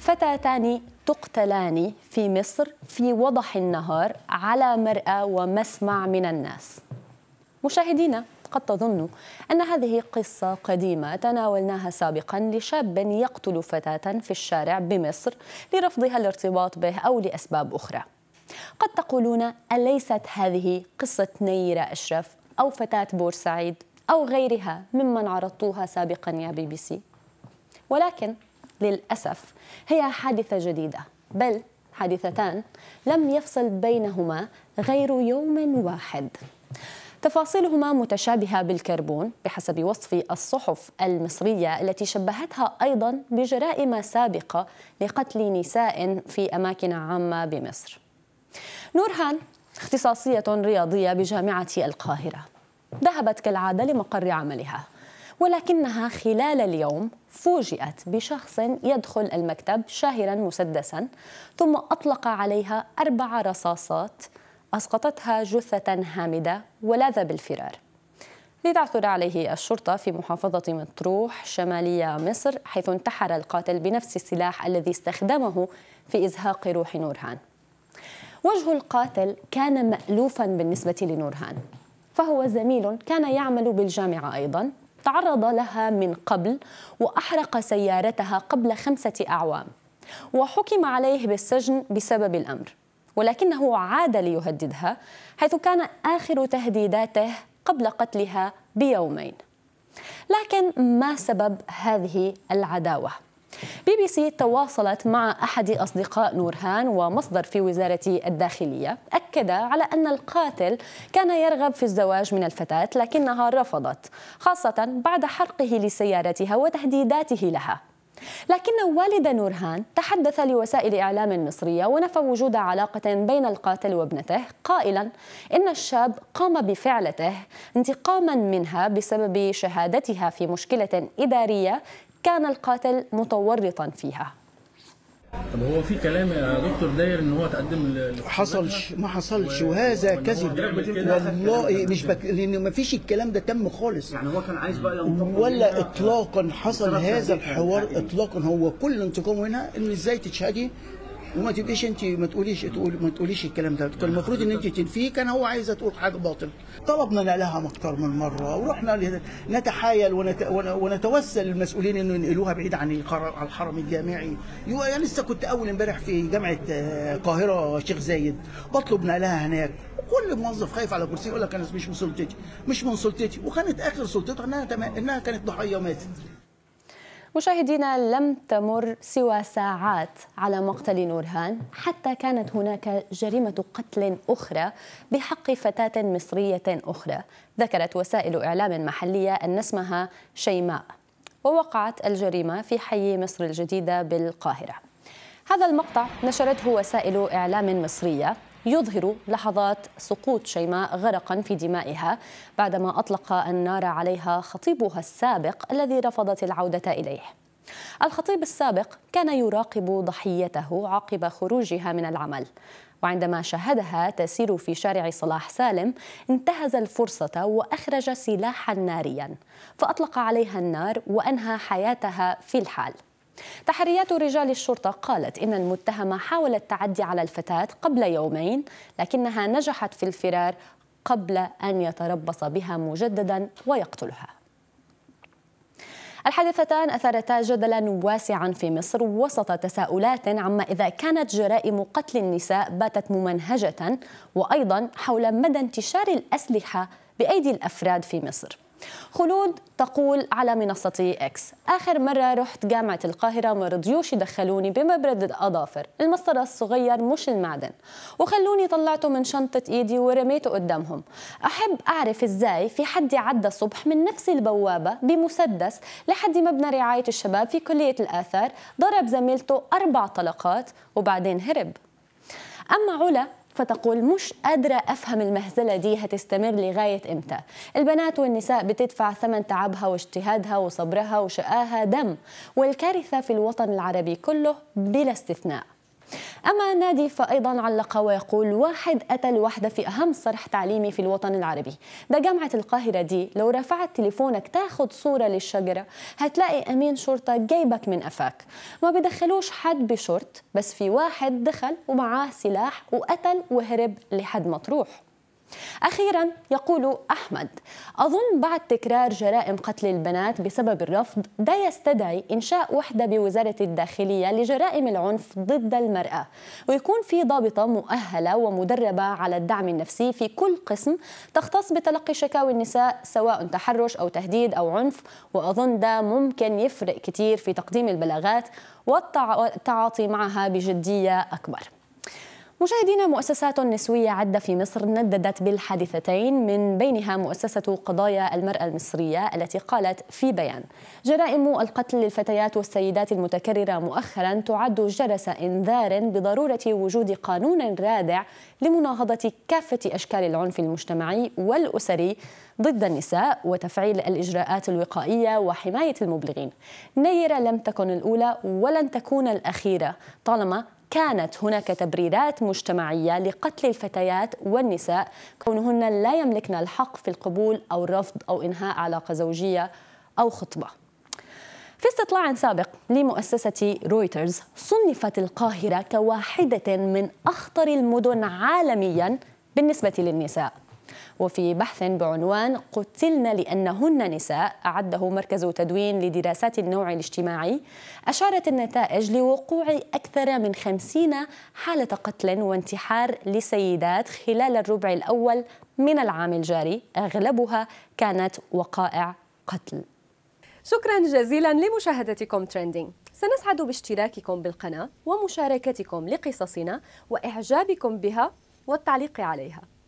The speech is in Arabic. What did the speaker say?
فتاتان تقتلان في مصر في وضح النهار على مرأى ومسمع من الناس مشاهدينا قد تظن أن هذه قصة قديمة تناولناها سابقا لشاب يقتل فتاة في الشارع بمصر لرفضها الارتباط به أو لأسباب أخرى قد تقولون أليست هذه قصة نيرة أشرف أو فتاة بورسعيد أو غيرها ممن عرضتوها سابقا يا بي بي سي ولكن للأسف هي حادثة جديدة بل حادثتان لم يفصل بينهما غير يوم واحد تفاصيلهما متشابهة بالكربون بحسب وصف الصحف المصرية التي شبهتها أيضا بجرائم سابقة لقتل نساء في أماكن عامة بمصر نورهان اختصاصية رياضية بجامعة القاهرة ذهبت كالعادة لمقر عملها ولكنها خلال اليوم فوجئت بشخص يدخل المكتب شاهرا مسدسا ثم أطلق عليها أربع رصاصات أسقطتها جثة هامدة ولاذ بالفرار لتعثر عليه الشرطة في محافظة مطروح شمالية مصر حيث انتحر القاتل بنفس السلاح الذي استخدمه في إزهاق روح نورهان وجه القاتل كان مألوفا بالنسبة لنورهان فهو زميل كان يعمل بالجامعة أيضا تعرض لها من قبل وأحرق سيارتها قبل خمسة أعوام وحكم عليه بالسجن بسبب الأمر ولكنه عاد ليهددها حيث كان آخر تهديداته قبل قتلها بيومين لكن ما سبب هذه العداوة؟ بي بي سي تواصلت مع أحد أصدقاء نورهان ومصدر في وزارة الداخلية مؤكدة على أن القاتل كان يرغب في الزواج من الفتاة لكنها رفضت خاصة بعد حرقه لسيارتها وتهديداته لها لكن والد نورهان تحدث لوسائل إعلام مصرية ونفى وجود علاقة بين القاتل وابنته قائلا إن الشاب قام بفعلته انتقاما منها بسبب شهادتها في مشكلة إدارية كان القاتل متورطا فيها طب هو في كلام يا دكتور داير ان هو تقدم ل... حصلش ما حصلش وهذا كذب والله مش بك... لان ما فيش الكلام ده تم خالص يعني هو كان عايز بقى لو ولا اطلاقا حصل هذا الحوار اطلاقا هو كل انتقامه هنا ان ازاي تشهدي وما تبقيش انت ما تقوليش تقول ما تقوليش الكلام ده كان المفروض ان انت تنفيه كان هو عايزه تقول حاجه باطل طلبنا لها اكثر من مره ورحنا نتحايل ونت... ونتوسل للمسؤولين انه ينقلوها بعيد عن الحرم الجامعي انا يعني لسه كنت اول امبارح في جامعه آه، القاهره شيخ زايد بطلب نقلها هناك كل موظف خايف على كرسي يقول لك انا مش من سلطتي مش من سلطتي وكانت اخر سلطتها انها انها كانت ضحيه وماتت مشاهدينا لم تمر سوى ساعات على مقتل نورهان حتى كانت هناك جريمة قتل أخرى بحق فتاة مصرية أخرى ذكرت وسائل إعلام محلية أن اسمها شيماء ووقعت الجريمة في حي مصر الجديدة بالقاهرة هذا المقطع نشرته وسائل إعلام مصرية يظهر لحظات سقوط شيماء غرقا في دمائها بعدما أطلق النار عليها خطيبها السابق الذي رفضت العودة إليه الخطيب السابق كان يراقب ضحيته عقب خروجها من العمل وعندما شاهدها تسير في شارع صلاح سالم انتهز الفرصة وأخرج سلاحا ناريا فأطلق عليها النار وأنهى حياتها في الحال تحريات رجال الشرطة قالت إن المتهمة حاولت التعدي على الفتاة قبل يومين لكنها نجحت في الفرار قبل أن يتربص بها مجددا ويقتلها الحادثتان أثرتا جدلا واسعا في مصر وسط تساؤلات عما إذا كانت جرائم قتل النساء باتت ممنهجة وأيضا حول مدى انتشار الأسلحة بأيدي الأفراد في مصر خلود تقول على منصتي اكس اخر مره رحت جامعه القاهره ما رضيوش يدخلوني بمبرد الاظافر المسطره الصغير مش المعدن وخلوني طلعته من شنطه ايدي ورميته قدامهم احب اعرف ازاي في حد عدى الصبح من نفس البوابه بمسدس لحد مبنى رعايه الشباب في كليه الاثار ضرب زميلته اربع طلقات وبعدين هرب أما علا فتقول مش قادرة أفهم المهزلة دي هتستمر لغاية إمتى البنات والنساء بتدفع ثمن تعبها واجتهادها وصبرها وشقاها دم والكارثة في الوطن العربي كله بلا استثناء أما نادي فأيضا علق ويقول واحد أتى الوحدة في أهم صرح تعليمي في الوطن العربي ده جامعة القاهرة دي لو رفعت تليفونك تاخد صورة للشجرة هتلاقي أمين شرطة جايبك من أفاك ما بدخلوش حد بشرط بس في واحد دخل ومعاه سلاح وقتل وهرب لحد مطروح أخيرا يقول أحمد أظن بعد تكرار جرائم قتل البنات بسبب الرفض ده يستدعي إنشاء وحدة بوزارة الداخلية لجرائم العنف ضد المرأة ويكون في ضابطة مؤهلة ومدربة على الدعم النفسي في كل قسم تختص بتلقي شكاوي النساء سواء تحرش أو تهديد أو عنف وأظن ده ممكن يفرق كتير في تقديم البلاغات والتعاطي معها بجدية أكبر مشاهدينا مؤسسات نسوية عدة في مصر نددت بالحادثتين من بينها مؤسسة قضايا المرأة المصرية التي قالت في بيان جرائم القتل للفتيات والسيدات المتكررة مؤخرا تعد جرس إنذار بضرورة وجود قانون رادع لمناهضة كافة أشكال العنف المجتمعي والأسري ضد النساء وتفعيل الإجراءات الوقائية وحماية المبلغين نيرة لم تكن الأولى ولن تكون الأخيرة طالما كانت هناك تبريرات مجتمعية لقتل الفتيات والنساء كونهن لا يملكن الحق في القبول أو رفض أو إنهاء علاقة زوجية أو خطبة في استطلاع سابق لمؤسسة رويترز صنفت القاهرة كواحدة من أخطر المدن عالمياً بالنسبة للنساء وفي بحث بعنوان قتلن لأنهن نساء أعده مركز تدوين لدراسات النوع الاجتماعي أشارت النتائج لوقوع أكثر من خمسين حالة قتل وانتحار لسيدات خلال الربع الأول من العام الجاري أغلبها كانت وقائع قتل شكرا جزيلا لمشاهدتكم ترندينج سنسعد باشتراككم بالقناة ومشاركتكم لقصصنا وإعجابكم بها والتعليق عليها